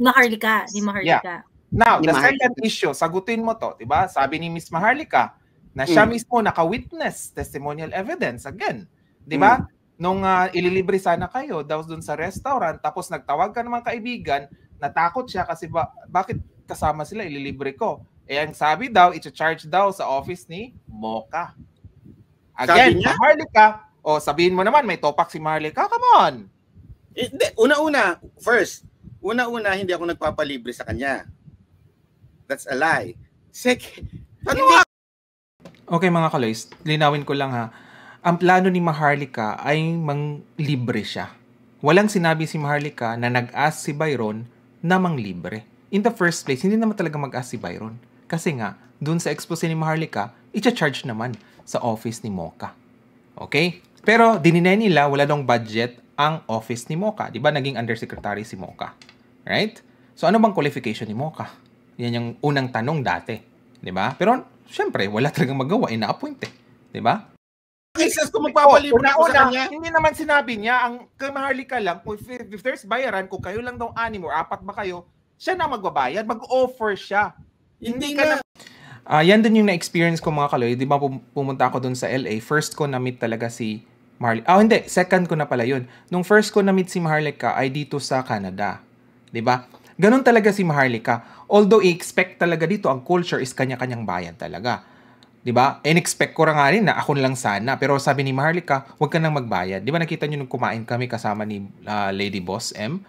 Maharlika, ni Maharlika. Yeah. Now, ni the Maharlika. second issue, sagutin mo to, 'di ba? Sabi ni Miss Maharlika na siya mm. mismo naka-witness testimonial evidence again, 'di ba? Mm. Nung uh, ililibre sana kayo daw doon sa restaurant tapos nagtawag ka ng mga kaibigan, natakot siya kasi ba- bakit kasama sila ililibre ko? Eh ang sabi daw, it's a charge daw sa office ni Moka. Again, sabi niya? Maharlika, o oh, sabihin mo naman, may topak si Maharlika, come on! Hindi, una-una, first, Una-una, hindi ako nagpapalibre sa kanya. That's a lie. Second, ano Okay mga kalays, linawin ko lang ha. Ang plano ni Maharlika ay manglibre siya. Walang sinabi si Maharlika na nag-ask si Byron na manglibre. In the first place, hindi naman talaga mag-ask si Byron. Kasi nga, dun sa expose ni Maharlika, icha-charge naman sa office ni Mocha. Okay? Pero dininay nila wala dong budget ang office ni Mocha. Di ba naging undersecretary si Mocha? Right? So ano bang qualification ni Mocha? Yan yung unang tanong dati. 'Di ba? Pero syempre, wala talagang magawa, ina-appoint eh. 'Di ba? cases kung oh, magpapalibre oh, ako sa kanya. Hindi naman sinabi niya, ang kay Maharlika lang, if, if there's bayaran, kung kayo lang daw anim or apat ba kayo, siya na magbabayad, mag-offer siya. Hindi, hindi ka na... Uh, yan din yung na-experience ko mga kaloy. Di ba pumunta ako dun sa LA, first ko na-meet talaga si Marley. Ah, oh, hindi. Second ko na pala yun. Nung first ko na-meet si Maharlika ay dito sa Canada. 'di ba? Ganun talaga si Maharlika. Although i-expect talaga dito ang culture is kanya-kanyang bayan talaga. 'Di ba? Inexpect ko nga rin na ako lang sana, pero sabi ni Maharlika, huwag ka nang magbayad. 'Di ba nakita niyo nung kumain kami kasama ni uh, Lady Boss M?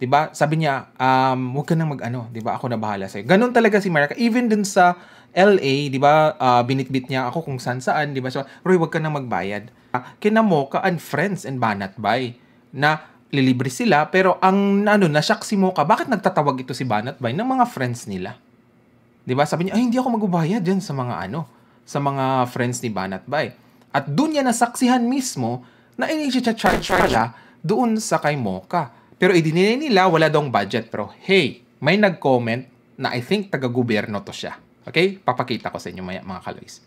'Di ba? Sabi niya, um, huwag ka nang magano, 'di ba? Ako na bahala sa'yo. Ganun talaga si Maharlika. Even dun sa LA, 'di ba? Uh, binitbit niya ako kung saan-saan, 'di ba? So, Roy, huwag ka nang magbayad. Uh, ah, kinamoka and friends and banat bay na lilibre sila. Pero ang ano, na si Mocha, bakit nagtatawag ito si Banat Bay ng mga friends nila? 'Di ba? Sabi niya, ay hindi ako magbabayad diyan sa mga ano, sa mga friends ni Banat Bay. At doon niya nasaksihan mismo na ini-charge pala doon sa kay Mocha. Pero idinilay nila, wala daw budget. Pero hey, may nag-comment na I think taga-gobyerno to siya. Okay? Papakita ko sa inyo maya, mga kaloys.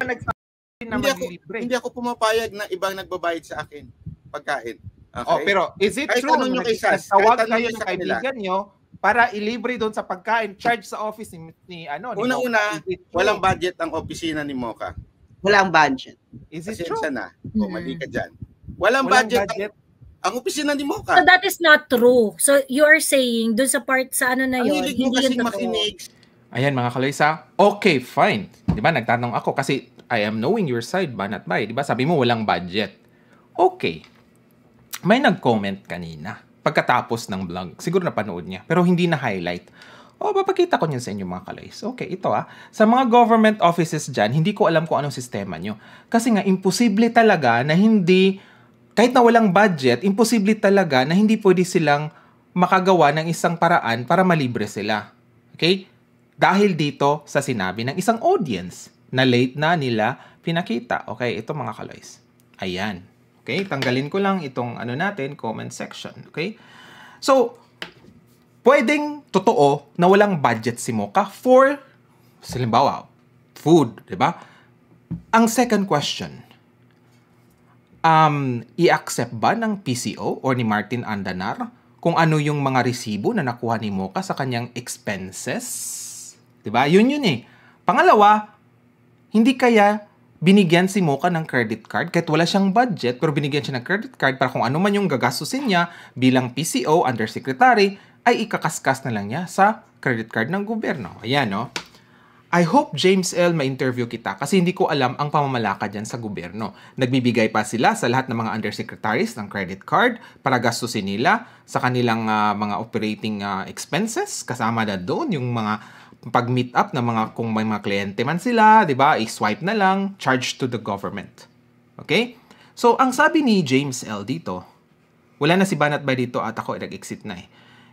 Nagsabi hindi ako, hindi ako pumapayag na ibang nagbabayad sa akin pagkain. Okay. Oh, pero is it Kahit true na tawag kayo ng kaibigan nyo para ilibre doon sa pagkain, charge sa office ni, ni ano? Ni Una-una, walang budget ang opisina ni Mocha. Walang budget. Is it Pasensya true? na. O, mali ka dyan. Walang, walang budget, budget. Ang, ang opisina ni Mocha. So that is not true. So you are saying doon sa part sa ano na yun, hindi yun makinig. Ayan mga kalaysa, okay, fine. Di ba, nagtanong ako kasi I am knowing your side, man at by. Di ba, sabi mo walang budget. Okay, may nag-comment kanina pagkatapos ng vlog. Siguro napanood niya, pero hindi na-highlight. O, oh, papakita ko niyan sa inyo mga kalays. Okay, ito ah. Sa mga government offices dyan, hindi ko alam kung anong sistema nyo. Kasi nga, imposible talaga na hindi, kahit na walang budget, imposible talaga na hindi pwede silang makagawa ng isang paraan para malibre sila. Okay? Dahil dito sa sinabi ng isang audience na late na nila pinakita. Okay, ito mga kalays. Ayan. Okay, tanggalin ko lang itong ano natin, comment section. Okay? So, pwedeng totoo na walang budget si Mocha for, salimbawa, food, di ba? Ang second question, um, i-accept ba ng PCO or ni Martin Andanar kung ano yung mga resibo na nakuha ni Mocha sa kanyang expenses? Di ba? Yun yun eh. Pangalawa, hindi kaya binigyan si Mocha ng credit card kahit wala siyang budget pero binigyan siya ng credit card para kung ano man yung gagastusin niya bilang PCO, undersecretary, ay ikakaskas na lang niya sa credit card ng gobyerno. Ayan, no? I hope James L. ma-interview kita kasi hindi ko alam ang pamamalaka dyan sa gobyerno. Nagbibigay pa sila sa lahat ng mga undersecretaries ng credit card para gastusin nila sa kanilang uh, mga operating uh, expenses. Kasama na doon yung mga pag-meet up ng mga kung may mga kliyente man sila, di ba? I-swipe na lang, charge to the government. Okay? So, ang sabi ni James L. dito, wala na si Banat Bay dito at ako nag-exit na eh.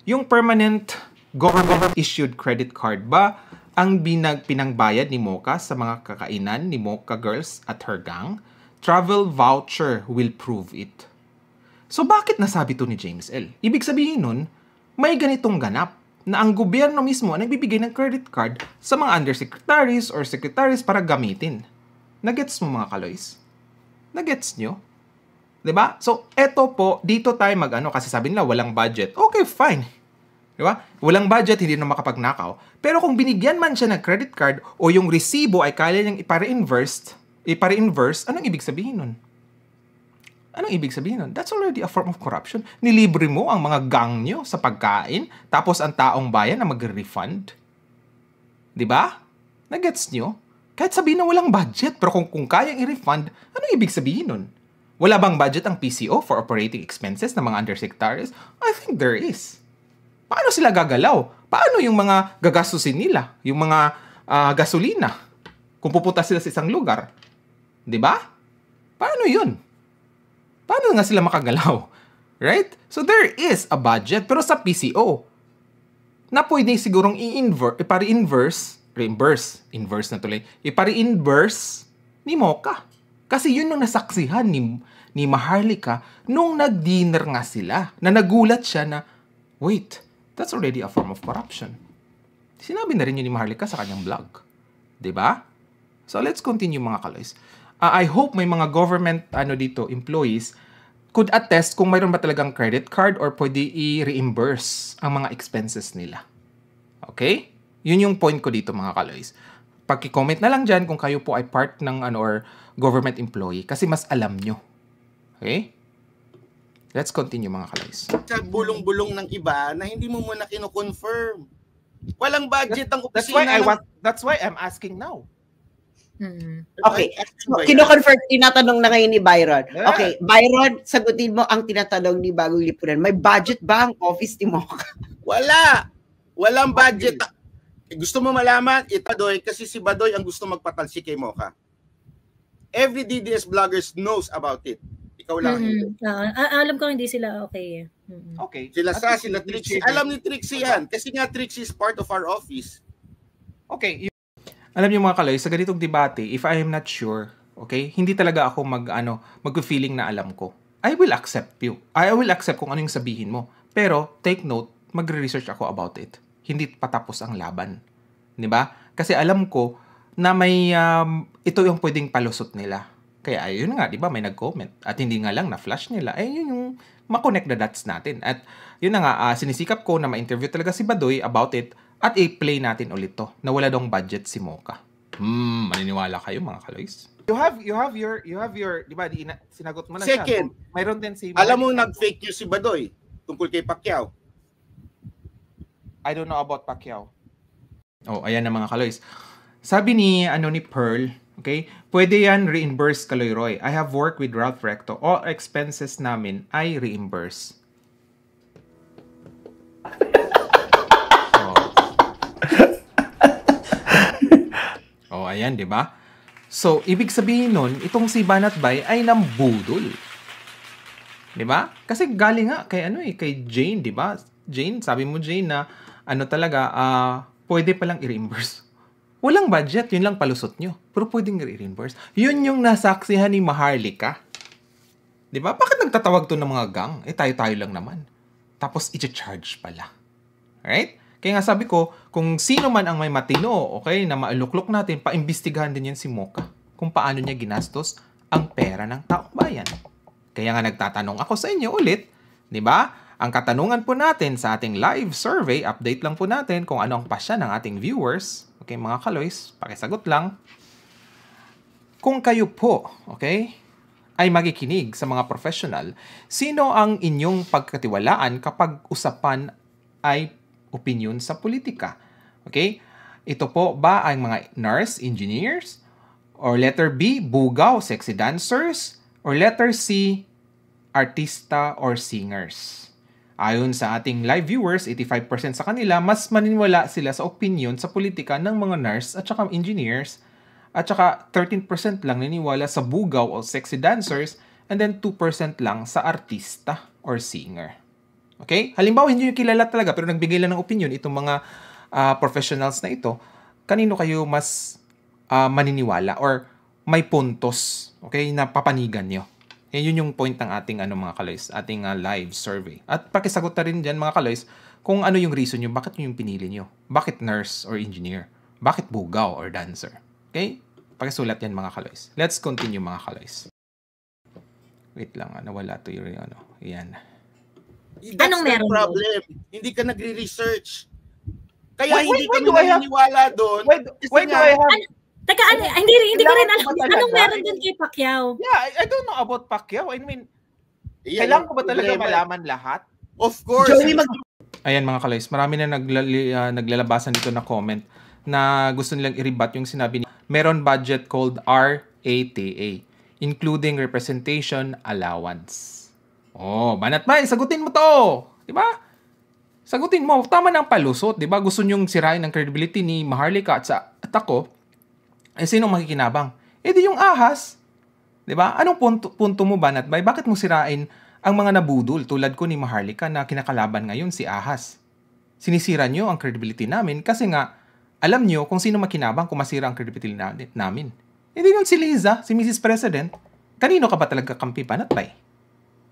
Yung permanent government-issued credit card ba ang binag pinangbayad ni Mocha sa mga kakainan ni Mocha Girls at her gang, travel voucher will prove it. So bakit nasabi to ni James L? Ibig sabihin nun, may ganitong ganap na ang gobyerno mismo ang nagbibigay ng credit card sa mga undersecretaries or secretaries para gamitin. Nagets mo mga kaloys? Nagets nyo? 'Di ba? So, eto po, dito tayo mag-ano kasi sabi nila walang budget. Okay, fine Di ba? Walang budget, hindi na makapagnakaw. Pero kung binigyan man siya ng credit card o yung resibo ay kaya niyang ipare-inverse, ipare-inverse, anong ibig sabihin nun? Anong ibig sabihin nun? That's already a form of corruption. Nilibre mo ang mga gang nyo sa pagkain, tapos ang taong bayan na mag-refund. Di ba? Nag-gets nyo? Kahit sabihin na walang budget, pero kung, kung kayang i-refund, anong ibig sabihin nun? Wala bang budget ang PCO for operating expenses ng mga undersecretaries? I think there is paano sila gagalaw? Paano yung mga gagastusin nila? Yung mga uh, gasolina? Kung pupunta sila sa isang lugar? 'Di ba? Paano 'yun? Paano nga sila makagalaw? Right? So there is a budget pero sa PCO na pwede sigurong i-inverse, ipari-inverse, reimburse, inverse na tuloy, ipari-inverse ni Mocha. Kasi yun yung nasaksihan ni, ni Maharlika nung nag-dinner nga sila. Na nagulat siya na, wait, That's already a form of corruption. Sinabi na rin yun ni Maharlika sa kanyang blog. ba? Diba? So let's continue mga kaloys. Uh, I hope may mga government ano dito employees could attest kung mayroon ba talagang credit card or pwede i-reimburse ang mga expenses nila. Okay? Yun yung point ko dito mga kaloys. Paki-comment na lang dyan kung kayo po ay part ng ano or government employee kasi mas alam nyo. Okay? Let's continue mga kalays. Bulong-bulong ng iba na hindi mo muna kino-confirm. Walang budget ang opisina. That's why I want that's why I'm asking now. Hmm. Okay. kino-confirm, tinatanong na ngayon ni Byron. Yeah. Okay, Byron, sagutin mo ang tinatanong ni Bagong Lipunan. May budget ba ang office ni Mocha? Wala. Walang budget. Okay. Eh, gusto mo malaman, itadoy, kasi si Badoy ang gusto magpatalsi kay Mocha. Every DDS vloggers knows about it. Ikaw lang. Mm-hmm. Uh, alam ko hindi sila okay. Mm-hmm. Okay. Sila At sa, sila Trixie. Trixie. Alam ni Trixie yan. Kasi nga Trixie is part of our office. Okay. Alam niyo mga kaloy, sa ganitong debate, if I am not sure, okay, hindi talaga ako mag, ano, mag-feeling na alam ko. I will accept you. I will accept kung ano yung sabihin mo. Pero, take note, magre-research ako about it. Hindi patapos ang laban. 'Di ba? Kasi alam ko na may um, ito yung pwedeng palusot nila kaya ayun nga, di ba, may nag-comment. At hindi nga lang na-flash nila. Eh, yun yung makonect the dots natin. At yun na nga, uh, sinisikap ko na ma-interview talaga si Badoy about it at i-play natin ulit to Nawala wala dong budget si Mocha. Hmm, maniniwala kayo mga kalois? You have you have your you have your, 'di ba, di, sinagot mo na Second, siya. Mayroon din si Badoy. Alam mo nag-fake news si Badoy tungkol kay Pacquiao. I don't know about Pacquiao. Oh, ayan na mga kalois. Sabi ni ano ni Pearl, Okay? Pwede yan reimburse kaloy Roy. I have worked with Ralph Recto. All expenses namin ay reimburse. oh. oh, ayan, di ba? So, ibig sabihin nun, itong si Banat Bay ay nambudol. Di ba? Kasi galing nga kay ano eh, kay Jane, di ba? Jane, sabi mo Jane na ano talaga, ah, uh, pwede palang i-reimburse. Walang budget, yun lang palusot nyo. Pero pwedeng re-reimburse. Yun yung nasaksihan ni Maharlika. Di ba? Bakit nagtatawag to ng mga gang? Eh, tayo-tayo lang naman. Tapos, i-charge pala. Right? Kaya nga sabi ko, kung sino man ang may matino, okay, na maaluklok natin, paimbestigahan din yan si Moka kung paano niya ginastos ang pera ng taong bayan. Kaya nga nagtatanong ako sa inyo ulit, di ba? Ang katanungan po natin sa ating live survey, update lang po natin kung ano ang pasya ng ating viewers, Okay, mga kaloys, pakisagot lang. Kung kayo po, okay, ay magikinig sa mga professional, sino ang inyong pagkatiwalaan kapag usapan ay opinion sa politika? Okay? Ito po ba ang mga nurse, engineers? Or letter B, bugaw, sexy dancers? Or letter C, artista or singers? Ayon sa ating live viewers, 85% sa kanila mas maniniwala sila sa opinion sa politika ng mga nurse at saka engineers at saka 13% lang niniwala sa bugaw o sexy dancers and then 2% lang sa artista or singer. Okay? Halimbawa, hindi nyo kilala talaga pero nagbigay lang ng opinion itong mga uh, professionals na ito. Kanino kayo mas uh, maniniwala or may puntos, okay, na papanigan nyo? Eh, yun yung point ng ating ano mga kalays, ating uh, live survey. At pakisagot na rin diyan mga kalays kung ano yung reason nyo, bakit nyo yung pinili nyo. Bakit nurse or engineer? Bakit bugaw or dancer? Okay? Pakisulat yan mga kalays. Let's continue mga kalays. Wait lang, ah, nawala to yung ano. Yan. That's Anong meron problem. Mo? Hindi ka nagre-research. Kaya wait, hindi wait, ka naniniwala doon. Wait, wait, do I have... An- Teka, ano, I mean, hindi, hindi ko rin alam. Anong meron dun kay Pacquiao? Yeah, I, don't know about Pacquiao. I mean, yeah, kailangan ko ba talaga yeah, malaman lahat? Of course. Joey, mag- Ayan mga kalays, marami na naglali, uh, naglalabasan dito na comment na gusto nilang i-rebat yung sinabi ni meron budget called RATA, including representation allowance. Oh, banat man, sagutin mo to! Di ba? Sagutin mo, tama ng palusot, di ba? Gusto niyong sirain ang credibility ni Maharlika at, sa, at ako, eh sino makikinabang? Eh di yung ahas. 'Di ba? Anong punto, punto mo ba, Natbay? Bakit mo sirain ang mga nabudol tulad ko ni Maharlika na kinakalaban ngayon si Ahas? Sinisira nyo ang credibility namin kasi nga alam nyo kung sino makinabang kung masira ang credibility namin. Eh di yun si Liza, si Mrs. President. Kanino ka ba talaga kampi pa, panatbay?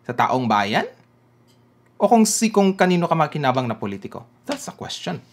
Sa taong bayan? O kung si kung kanino ka makinabang na politiko? That's a question.